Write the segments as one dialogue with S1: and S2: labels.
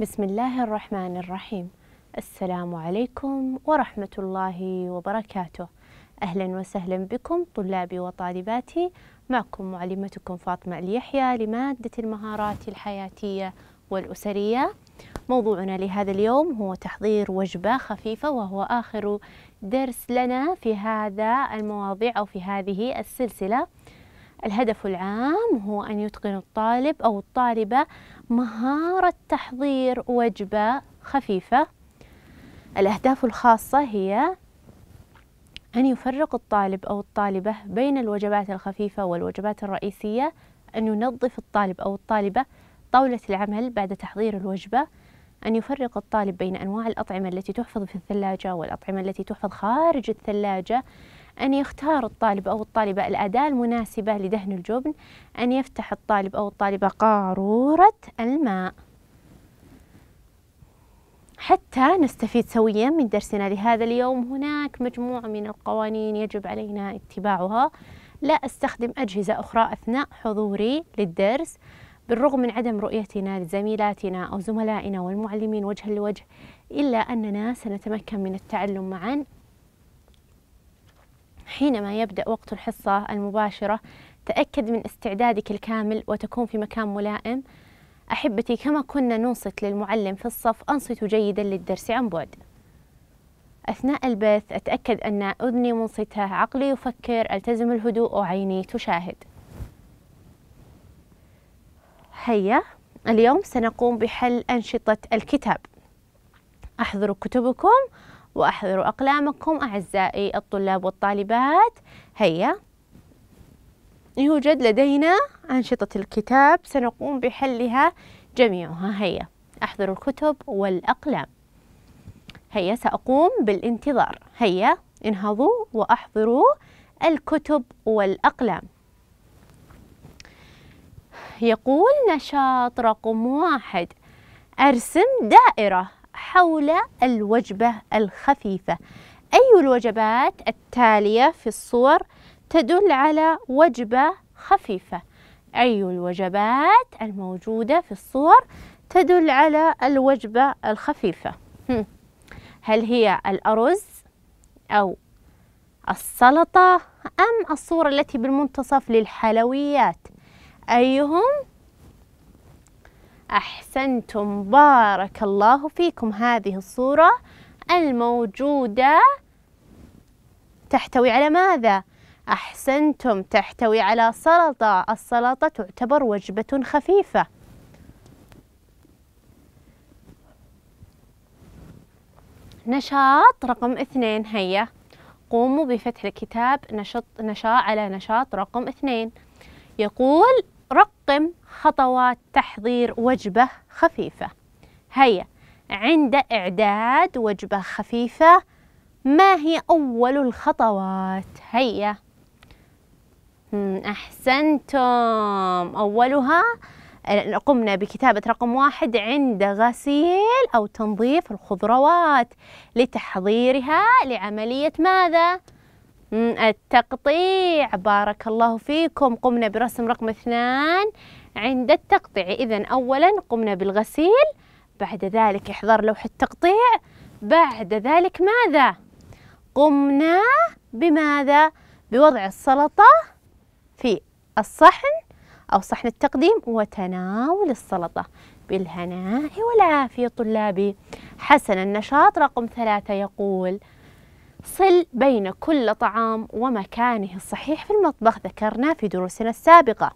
S1: بسم الله الرحمن الرحيم السلام عليكم ورحمة الله وبركاته أهلا وسهلا بكم طلابي وطالباتي معكم معلمتكم فاطمة اليحيى لمادة المهارات الحياتية والأسرية موضوعنا لهذا اليوم هو تحضير وجبة خفيفة وهو آخر درس لنا في هذا المواضيع أو في هذه السلسلة الهدف العام هو أن يتقن الطالب أو الطالبة مهارة تحضير وجبة خفيفة الأهداف الخاصة هي أن يفرق الطالب أو الطالبة بين الوجبات الخفيفة والوجبات الرئيسية أن ينظف الطالب أو الطالبة طاولة العمل بعد تحضير الوجبة أن يفرق الطالب بين أنواع الأطعمة التي تحفظ في الثلاجة والأطعمة التي تحفظ خارج الثلاجة أن يختار الطالب أو الطالبة الأداة المناسبة لدهن الجبن أن يفتح الطالب أو الطالبة قارورة الماء حتى نستفيد سويا من درسنا لهذا اليوم هناك مجموعة من القوانين يجب علينا اتباعها لا أستخدم أجهزة أخرى أثناء حضوري للدرس بالرغم من عدم رؤيتنا لزميلاتنا أو زملائنا والمعلمين وجها لوجه إلا أننا سنتمكن من التعلم معا حينما يبدأ وقت الحصة المباشرة تأكد من استعدادك الكامل وتكون في مكان ملائم أحبتي كما كنا ننصت للمعلم في الصف أنصتوا جيدا للدرس عن بعد أثناء البث أتأكد أن أذني منصتة عقلي يفكر ألتزم الهدوء وعيني تشاهد هيا اليوم سنقوم بحل أنشطة الكتاب أحضروا كتبكم وأحضروا أقلامكم أعزائي الطلاب والطالبات هيا يوجد لدينا أنشطة الكتاب سنقوم بحلها جميعها هيا أحضروا الكتب والأقلام هيا سأقوم بالانتظار هيا انهضوا وأحضروا الكتب والأقلام يقول نشاط رقم واحد أرسم دائرة حول الوجبة الخفيفة أي الوجبات التالية في الصور تدل على وجبة خفيفة أي الوجبات الموجودة في الصور تدل على الوجبة الخفيفة هل هي الأرز أو السلطة أم الصورة التي بالمنتصف للحلويات أيهم أحسنتم بارك الله فيكم هذه الصورة الموجودة تحتوي على ماذا؟ أحسنتم تحتوي على سلطة السلطة تعتبر وجبة خفيفة نشاط رقم اثنين هيا قوموا بفتح الكتاب نشط نشاء على نشاط رقم اثنين يقول رقم خطوات تحضير وجبة خفيفة هيا عند إعداد وجبة خفيفة ما هي أول الخطوات؟ هيا أحسنتم أولها قمنا بكتابة رقم واحد عند غسيل أو تنظيف الخضروات لتحضيرها لعملية ماذا؟ التقطيع بارك الله فيكم قمنا برسم رقم اثنان عند التقطيع إذا أولا قمنا بالغسيل بعد ذلك إحضار لوحة التقطيع بعد ذلك ماذا؟ قمنا بماذا؟ بوضع السلطة في الصحن أو صحن التقديم وتناول السلطة بالهناء والعافية طلابي حسن النشاط رقم ثلاثة يقول صل بين كل طعام ومكانه الصحيح في المطبخ ذكرنا في دروسنا السابقة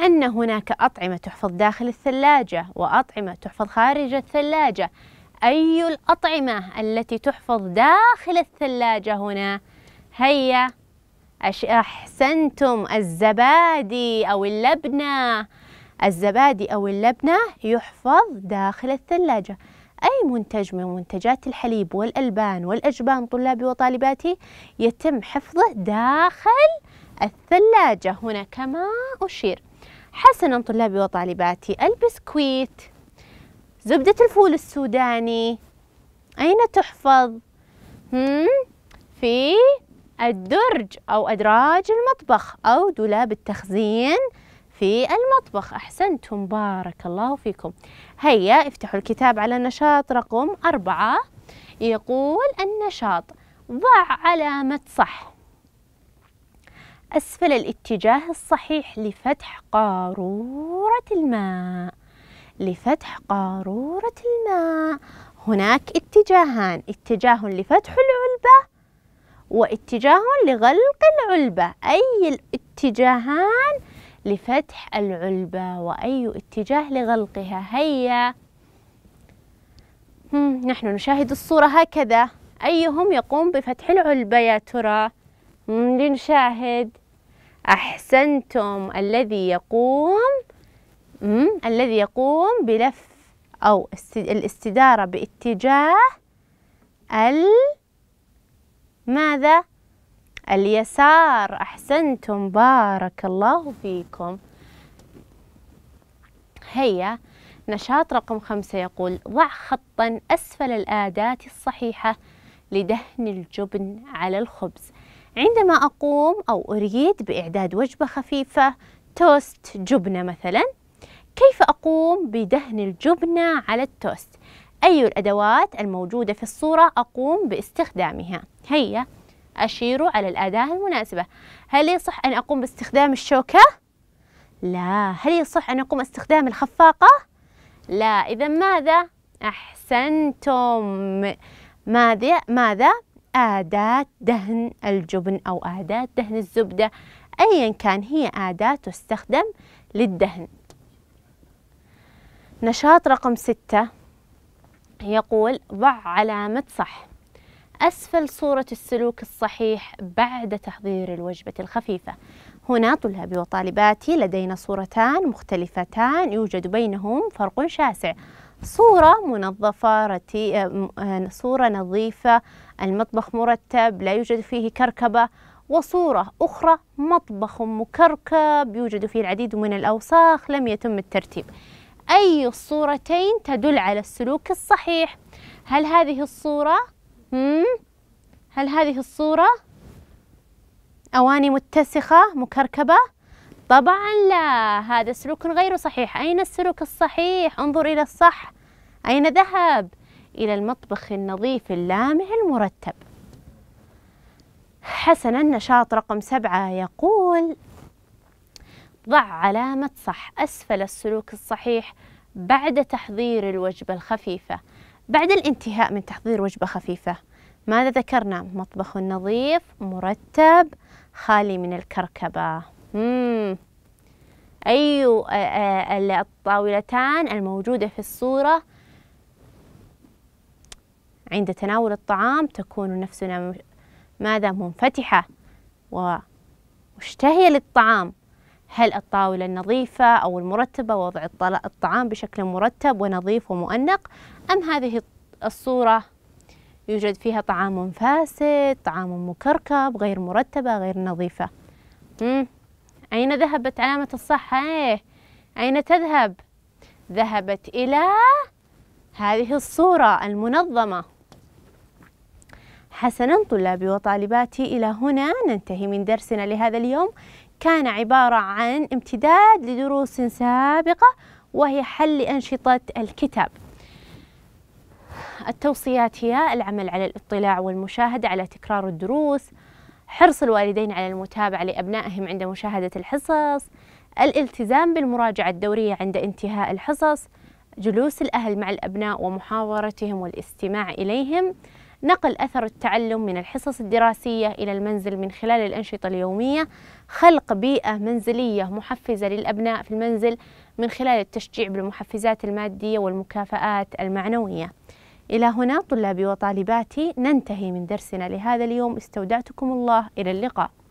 S1: أن هناك أطعمة تحفظ داخل الثلاجة وأطعمة تحفظ خارج الثلاجة أي الأطعمة التي تحفظ داخل الثلاجة هنا هيا أحسنتم الزبادي أو اللبنة الزبادي أو اللبنة يحفظ داخل الثلاجة أي منتج من منتجات الحليب والألبان والأجبان طلابي وطالباتي يتم حفظه داخل الثلاجة هنا كما أشير حسنا طلابي وطالباتي البسكويت زبدة الفول السوداني أين تحفظ؟ هم؟ في الدرج أو أدراج المطبخ أو دولاب التخزين في المطبخ أحسنتم بارك الله فيكم هيا افتحوا الكتاب على نشاط رقم أربعة يقول النشاط ضع علامة صح أسفل الاتجاه الصحيح لفتح قارورة الماء لفتح قارورة الماء هناك اتجاهان اتجاه لفتح العلبة واتجاه لغلق العلبة أي الاتجاهان لفتح العلبة وأي اتجاه لغلقها هيا نحن نشاهد الصورة هكذا أيهم يقوم بفتح العلبة يا ترى لنشاهد أحسنتم الذي يقوم الذي يقوم بلف أو الاستدارة باتجاه ال ماذا اليسار أحسنتم بارك الله فيكم هيا نشاط رقم خمسة يقول ضع خطا أسفل الآداة الصحيحة لدهن الجبن على الخبز عندما أقوم أو أريد بإعداد وجبة خفيفة توست جبنة مثلا كيف أقوم بدهن الجبنة على التوست؟ أي الأدوات الموجودة في الصورة أقوم باستخدامها؟ هيا أشيروا على الأداة المناسبة هل يصح أن أقوم باستخدام الشوكة؟ لا هل يصح أن أقوم باستخدام الخفاقة؟ لا إذا ماذا؟ أحسنتم ماذا؟ ماذا؟ آداة دهن الجبن أو آداة دهن الزبدة أيا كان هي أداة تستخدم للدهن نشاط رقم ستة يقول ضع علامة صح أسفل صورة السلوك الصحيح بعد تحضير الوجبة الخفيفة هنا طلابي وطالباتي لدينا صورتان مختلفتان يوجد بينهم فرق شاسع صورة منظفة رتي... صورة نظيفة المطبخ مرتب لا يوجد فيه كركبة وصورة أخرى مطبخ مكركب يوجد فيه العديد من الأوساخ لم يتم الترتيب أي الصورتين تدل على السلوك الصحيح هل هذه الصورة هل هذه الصورة أواني متسخة مكركبة طبعا لا هذا سلوك غير صحيح أين السلوك الصحيح انظر إلى الصح أين ذهب إلى المطبخ النظيف اللامع المرتب حسنا النشاط رقم سبعة يقول ضع علامة صح أسفل السلوك الصحيح بعد تحضير الوجبة الخفيفة بعد الانتهاء من تحضير وجبة خفيفة ماذا ذكرنا؟ مطبخ نظيف مرتب خالي من الكركبة مم. أي الطاولتان الموجودة في الصورة عند تناول الطعام تكون نفسنا ماذا منفتحة ومشتهية للطعام هل الطاولة النظيفة أو المرتبة وضع الطعام بشكل مرتب ونظيف ومؤنق أم هذه الصورة يوجد فيها طعام فاسد طعام مكركب غير مرتبة غير نظيفة مم. أين ذهبت علامة الصحة إيه؟ أين تذهب ذهبت إلى هذه الصورة المنظمة حسنا طلابي وطالباتي إلى هنا ننتهي من درسنا لهذا اليوم كان عبارة عن امتداد لدروس سابقة وهي حل أنشطة الكتاب التوصيات هي العمل على الاطلاع والمشاهدة على تكرار الدروس حرص الوالدين على المتابعة لأبنائهم عند مشاهدة الحصص الالتزام بالمراجعة الدورية عند انتهاء الحصص جلوس الأهل مع الأبناء ومحاورتهم والاستماع إليهم نقل أثر التعلم من الحصص الدراسية إلى المنزل من خلال الأنشطة اليومية خلق بيئة منزلية محفزة للأبناء في المنزل من خلال التشجيع بالمحفزات المادية والمكافآت المعنوية إلى هنا طلابي وطالباتي ننتهي من درسنا لهذا اليوم استودعتكم الله إلى اللقاء